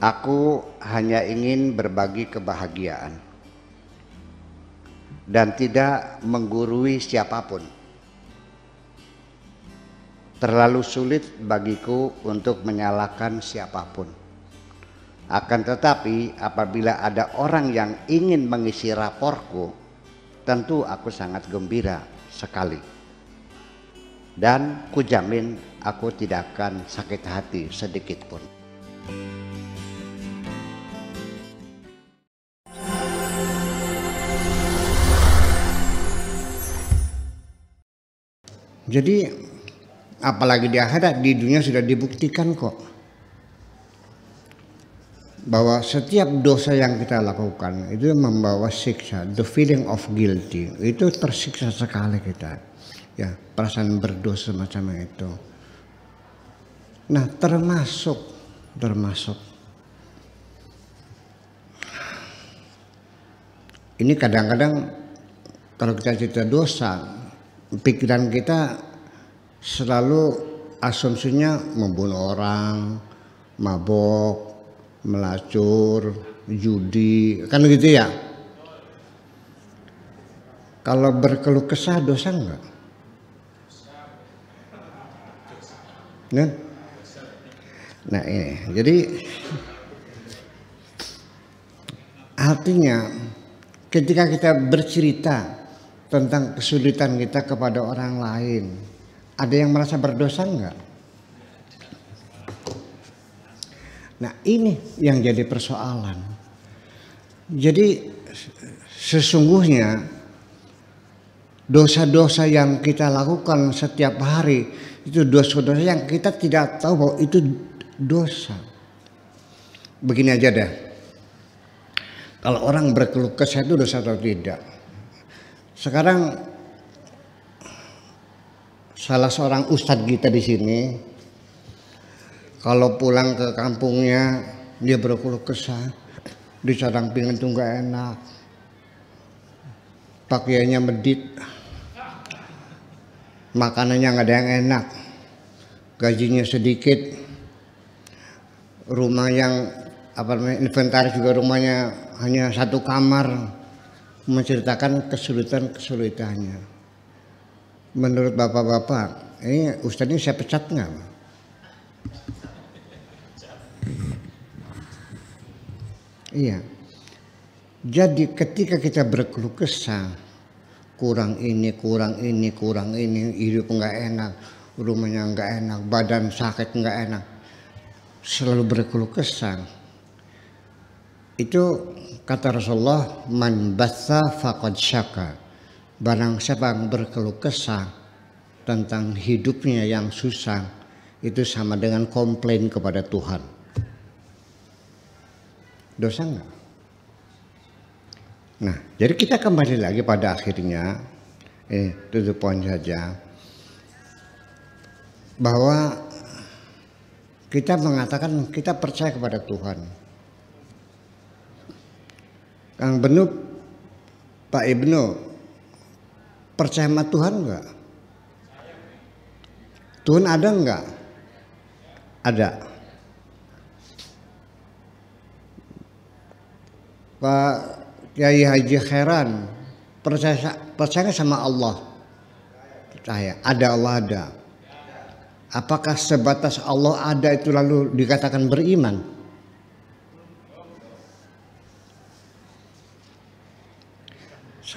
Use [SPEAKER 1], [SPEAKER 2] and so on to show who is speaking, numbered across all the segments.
[SPEAKER 1] Aku hanya ingin berbagi kebahagiaan dan tidak menggurui siapapun. Terlalu sulit bagiku untuk menyalahkan siapapun. Akan tetapi, apabila ada orang yang ingin mengisi raporku, tentu aku sangat gembira sekali. Dan kujamin aku tidak akan sakit hati sedikit pun. Jadi apalagi di akhirat di dunia sudah dibuktikan kok bahwa setiap dosa yang kita lakukan itu membawa siksa the feeling of guilty itu tersiksa sekali kita ya perasaan berdosa macam itu nah termasuk termasuk ini kadang-kadang kalau kita cerita dosa pikiran kita selalu asumsinya membunuh orang, mabok, melacur, judi, kan gitu ya. Kalau berkeluh kesah dosa enggak? Nah, nah ini, jadi artinya ketika kita bercerita tentang kesulitan kita kepada orang lain. Ada yang merasa berdosa enggak? Nah, ini yang jadi persoalan. Jadi sesungguhnya dosa-dosa yang kita lakukan setiap hari itu dosa-dosa yang kita tidak tahu bahwa itu dosa. Begini aja deh. Kalau orang berkeluh kesah itu dosa atau tidak? Sekarang salah seorang ustadz kita di sini kalau pulang ke kampungnya dia berkeluh kesah di sarang pingin tuh nggak enak pakaiannya medit makanannya nggak ada yang enak gajinya sedikit rumah yang apa namanya inventaris juga rumahnya hanya satu kamar menceritakan kesulitan-kesulitannya. Menurut bapak-bapak, ini Ustaz ini saya pecat nggak? Iya. Jadi ketika kita berkeluh kesah, kurang ini, kurang ini, kurang ini, hidup nggak enak, rumahnya nggak enak, badan sakit nggak enak, selalu berkeluh kesah itu kata Rasulullah man batha faqad syaka barang siapa yang berkeluh kesah tentang hidupnya yang susah itu sama dengan komplain kepada Tuhan dosa enggak nah jadi kita kembali lagi pada akhirnya eh tujuh poin saja bahwa kita mengatakan kita percaya kepada Tuhan Kang Benu, Pak Ibnu, percaya sama Tuhan enggak? Tuhan ada enggak? Ada. Pak Kiai Haji Heran, percaya percaya sama Allah? Percaya. Ada Allah ada. Apakah sebatas Allah ada itu lalu dikatakan beriman?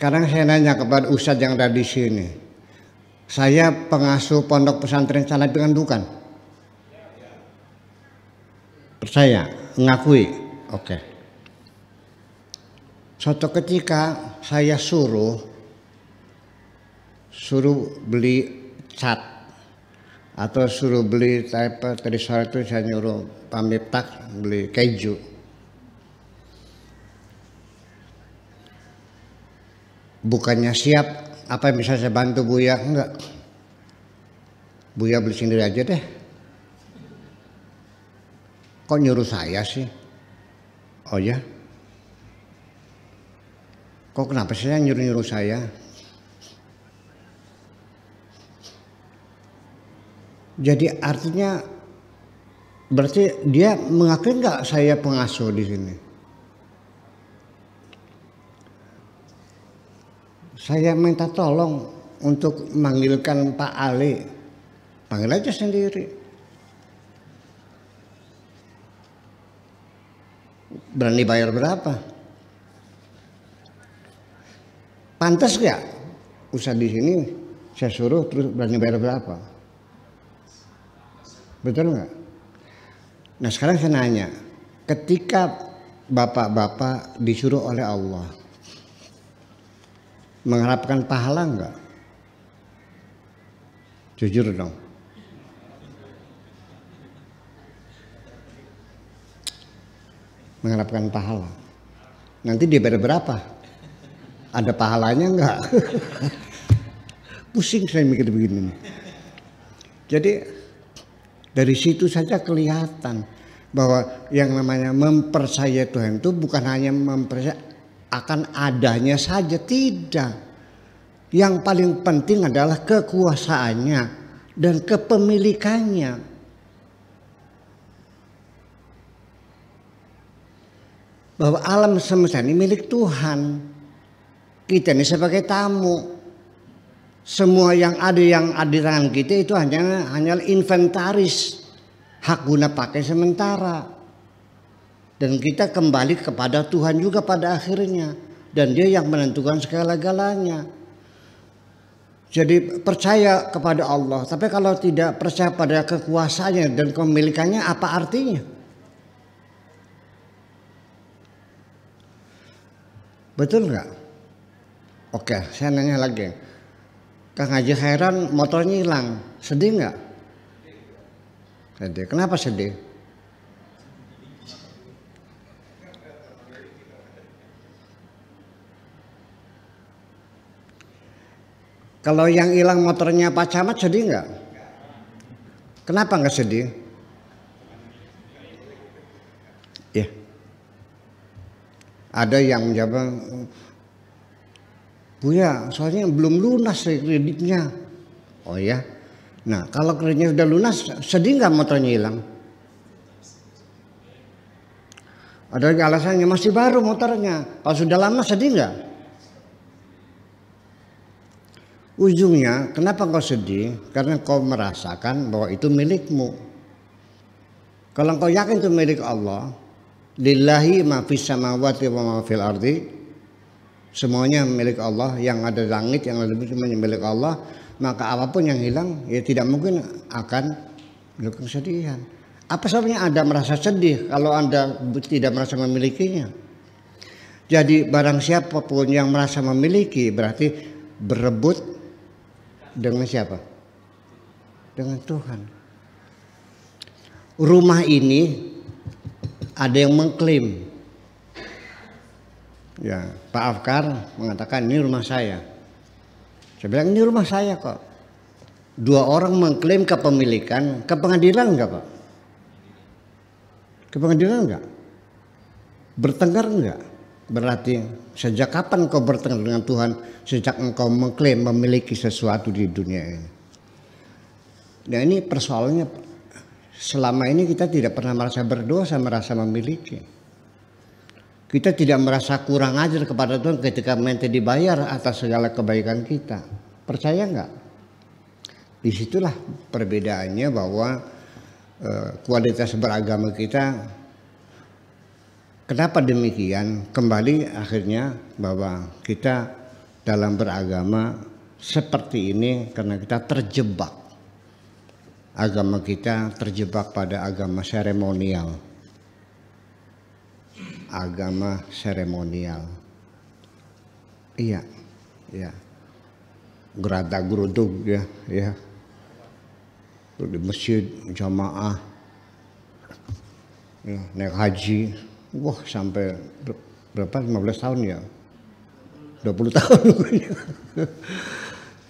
[SPEAKER 1] Sekarang saya nanya kepada Ustadz yang ada di sini. Saya pengasuh pondok pesantren dengan bukan? Percaya, mengakui. Oke. Okay. Suatu ketika saya suruh suruh beli cat atau suruh beli tipe tadi sore itu saya nyuruh Pak beli keju bukannya siap apa yang bisa saya bantu Buya enggak Buya beli sendiri aja deh kok nyuruh saya sih oh ya kok kenapa saya nyuruh-nyuruh saya jadi artinya berarti dia mengakui enggak saya pengasuh di sini saya minta tolong untuk manggilkan Pak Ali. Panggil aja sendiri. Berani bayar berapa? Pantas gak? Usah di sini saya suruh terus berani bayar berapa? Betul nggak? Nah sekarang saya nanya, ketika bapak-bapak disuruh oleh Allah mengharapkan pahala enggak? Jujur dong. Mengharapkan pahala. Nanti DPR berapa? Ada pahalanya enggak? Pusing saya mikir begini. Jadi dari situ saja kelihatan bahwa yang namanya mempercaya Tuhan itu bukan hanya mempercaya akan adanya saja tidak. Yang paling penting adalah kekuasaannya dan kepemilikannya. Bahwa alam semesta ini milik Tuhan. Kita ini sebagai tamu. Semua yang ada yang ada di tangan kita itu hanya hanya inventaris hak guna pakai sementara dan kita kembali kepada Tuhan juga pada akhirnya dan dia yang menentukan segala-galanya jadi percaya kepada Allah tapi kalau tidak percaya pada kekuasaannya dan kemilikannya apa artinya betul nggak oke saya nanya lagi Kang Haji Khairan motornya hilang sedih nggak sedih kenapa sedih Kalau yang hilang motornya Pak Camat sedih nggak? Kenapa nggak sedih? Ya. Ada yang menjawab, ya, soalnya belum lunas kreditnya. Oh ya, Nah, kalau kreditnya sudah lunas, sedih nggak motornya hilang? Ada alasannya masih baru motornya. Kalau sudah lama sedih nggak? Ujungnya, kenapa kau sedih? Karena kau merasakan bahwa itu milikmu. Kalau kau yakin itu milik Allah, lillahi ma fis samawati wa ma fil ardi. Semuanya milik Allah, yang ada langit, yang ada bumi semuanya milik Allah, maka apapun yang hilang ya tidak mungkin akan melakukan kesedihan. Apa sebabnya Anda merasa sedih kalau Anda tidak merasa memilikinya? Jadi barang siapa pun yang merasa memiliki berarti berebut dengan siapa? Dengan Tuhan. Rumah ini ada yang mengklaim. Ya, Pak Afkar mengatakan ini rumah saya. Saya bilang ini rumah saya kok. Dua orang mengklaim kepemilikan ke pengadilan enggak Pak? Ke pengadilan enggak? Bertengkar enggak? Berarti sejak kapan kau bertengkar dengan Tuhan? Sejak engkau mengklaim memiliki sesuatu di dunia ini. Nah ini persoalannya selama ini kita tidak pernah merasa berdosa, merasa memiliki. Kita tidak merasa kurang ajar kepada Tuhan ketika mente dibayar atas segala kebaikan kita. Percaya nggak? Disitulah perbedaannya bahwa eh, kualitas beragama kita Kenapa demikian? Kembali akhirnya bahwa kita dalam beragama seperti ini karena kita terjebak. Agama kita terjebak pada agama seremonial. Agama seremonial. Iya. Ya. Gerada geruduk ya, ya. Di masjid jamaah ya, naik haji wah sampai berapa 15 tahun ya 20 tahun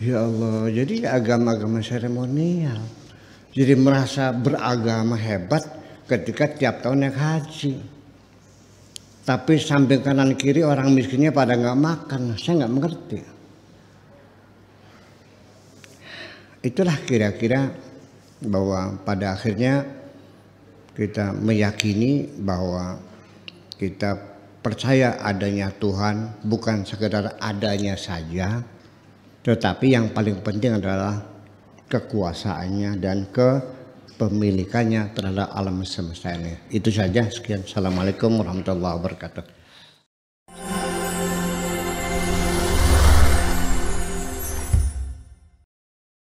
[SPEAKER 1] ya Allah jadi agama-agama seremonial ya. jadi merasa beragama hebat ketika tiap tahun naik haji tapi samping kanan kiri orang miskinnya pada nggak makan saya nggak mengerti itulah kira-kira bahwa pada akhirnya kita meyakini bahwa kita percaya adanya Tuhan bukan sekedar adanya saja tetapi yang paling penting adalah kekuasaannya dan kepemilikannya terhadap alam semesta ini. Itu saja. Sekian. Assalamualaikum warahmatullahi wabarakatuh.